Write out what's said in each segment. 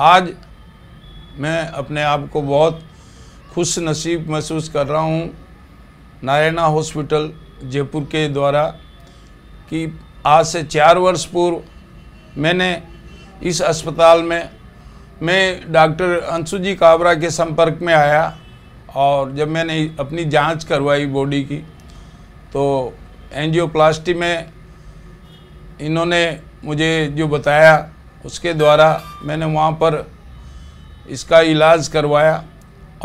आज मैं अपने आप को बहुत खुश नसीब महसूस कर रहा हूँ नारायणा हॉस्पिटल जयपुर के द्वारा कि आज से चार वर्ष पूर्व मैंने इस अस्पताल में मैं डॉक्टर अंशु जी काबरा के संपर्क में आया और जब मैंने अपनी जांच करवाई बॉडी की तो एंजियोप्लास्टी में इन्होंने मुझे जो बताया उसके द्वारा मैंने वहाँ पर इसका इलाज करवाया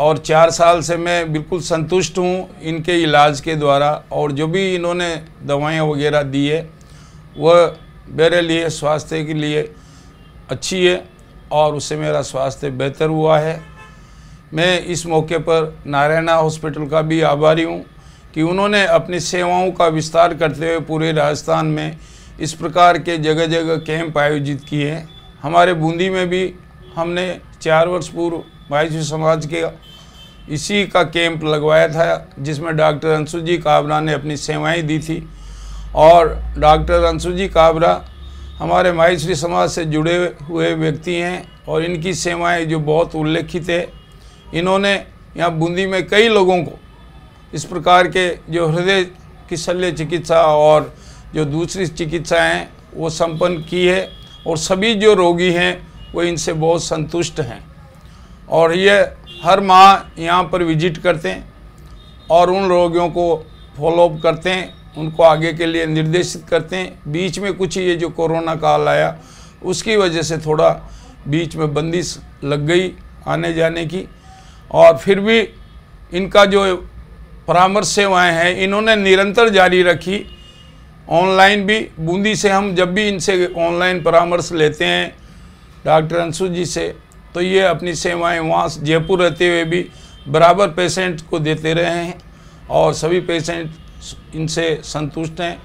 और चार साल से मैं बिल्कुल संतुष्ट हूँ इनके इलाज के द्वारा और जो भी इन्होंने दवाइयाँ वगैरह दी है वह मेरे लिए स्वास्थ्य के लिए अच्छी है और उससे मेरा स्वास्थ्य बेहतर हुआ है मैं इस मौके पर नारायणा हॉस्पिटल का भी आभारी हूँ कि उन्होंने अपनी सेवाओं का विस्तार करते हुए पूरे राजस्थान में इस प्रकार के जगह जगह कैंप आयोजित किए हैं हमारे बूंदी में भी हमने चार वर्ष पूर्व वायु समाज के इसी का कैंप लगवाया था जिसमें डॉक्टर अंशु जी काबरा ने अपनी सेवाएं दी थी और डॉक्टर अंशु जी काबरा हमारे माहेश्वरी समाज से जुड़े हुए व्यक्ति हैं और इनकी सेवाएं जो बहुत उल्लेखित है इन्होंने यहाँ बूंदी में कई लोगों को इस प्रकार के जो हृदय की शल्य चिकित्सा और जो दूसरी चिकित्साएँ वो संपन्न की है और सभी जो रोगी हैं वो इनसे बहुत संतुष्ट हैं और ये हर माह यहाँ पर विजिट करते हैं और उन रोगियों को फॉलोअप करते हैं उनको आगे के लिए निर्देशित करते हैं बीच में कुछ ये जो कोरोना काल आया उसकी वजह से थोड़ा बीच में बंदिश लग गई आने जाने की और फिर भी इनका जो परामर्श सेवाएँ हैं इन्होंने निरंतर जारी रखी ऑनलाइन भी बूंदी से हम जब भी इनसे ऑनलाइन परामर्श लेते हैं डॉक्टर अंशु जी से तो ये अपनी सेवाएं वहाँ जयपुर रहते हुए भी बराबर पेशेंट को देते रहे हैं और सभी पेशेंट इनसे संतुष्ट हैं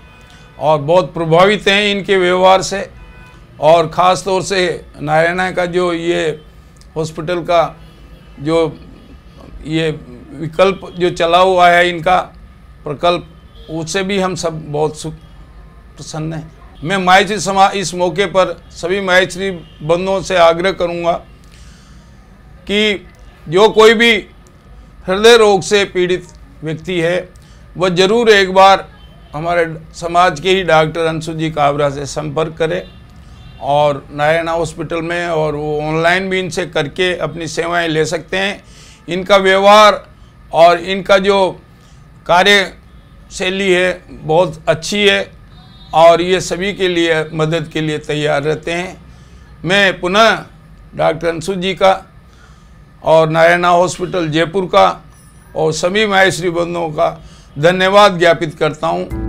और बहुत प्रभावित हैं इनके व्यवहार से और ख़ास तौर से नारायणा का जो ये हॉस्पिटल का जो ये विकल्प जो चला हुआ है इनका प्रकल्प उससे भी हम सब बहुत सुख प्रसन्न है मैं मायची समा इस मौके पर सभी मायश्री बंधुओं से आग्रह करूंगा कि जो कोई भी हृदय रोग से पीड़ित व्यक्ति है वह ज़रूर एक बार हमारे समाज के ही डॉक्टर अंशु जी काबरा से संपर्क करें और नारायणा हॉस्पिटल में और वो ऑनलाइन भी इनसे करके अपनी सेवाएं ले सकते हैं इनका व्यवहार और इनका जो कार्य शैली है बहुत अच्छी है और ये सभी के लिए मदद के लिए तैयार रहते हैं मैं पुनः डॉक्टर अंशु जी का और नारायणा हॉस्पिटल जयपुर का और सभी मायश्री बंधुओं का धन्यवाद ज्ञापित करता हूँ